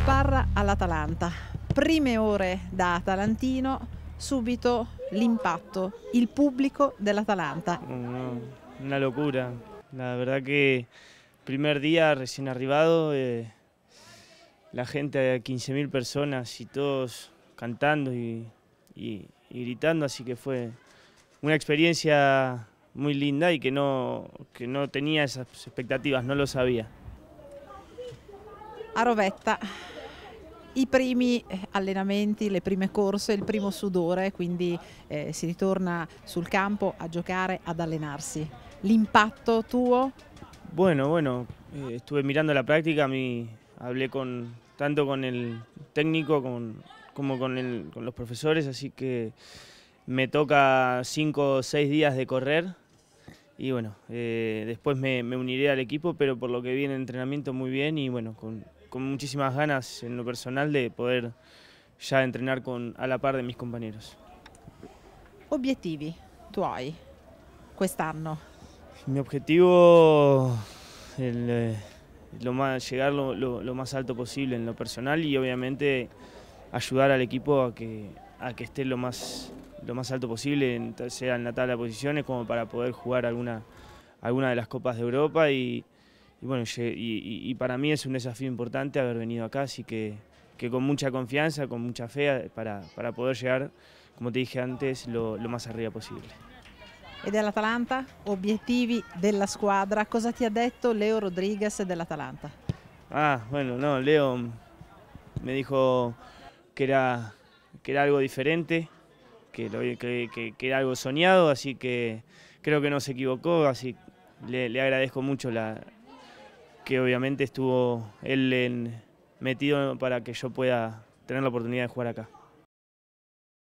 parra Parra all'Atalanta. Prime ore da Atalantino, subito l'impatto, il pubblico dell'Atalanta. una locura, la verdad que primer día recién arribado, eh, la gente, 15.000 personas y todos cantando y, y, gritando, así que fue una experiencia muy linda y que no, que no tenía esas expectativas, no lo sabía a Rovetta i primi eh, allenamenti, le prime corse, il primo sudore, quindi se eh, si ritorna sul campo a giocare, ad allenarsi. ¿L'impatto tuo? Bueno, bueno, eh, estuve mirando la práctica, hablé con, tanto con el técnico como con, los profesores, así que me toca cinco o seis días de correr y bueno, después me, uniré al equipo, pero por lo que viene el entrenamiento muy bien y bueno, con, con muchísimas ganas en lo personal de poder ya entrenar con, a la par de mis compañeros. ¿Objetivos hay? este año? Mi objetivo es eh, lo más, llegar lo, lo, más alto posible en lo personal y obviamente ayudar al equipo a que, a que esté lo más, lo más alto posible, sea en la tabla de posiciones como para poder jugar alguna, alguna de las copas de Europa y, y bueno, y, para mí es un desafío importante haber venido acá, así que, que con mucha confianza, con mucha fe eh, para, para, poder llegar, como te dije antes, lo, más arriba posible. Atalanta? Objetivos de la squadra? Cosa te ha dicho Leo Rodríguez Rodriguez Atalanta? Ah, bueno, no, Leo me dijo que era, que era algo diferente, que, era algo soñado, así que creo que no se equivocó, así le, le agradezco mucho la, que obviamente estuvo él metido para que yo pueda tener la oportunidad de jugar acá.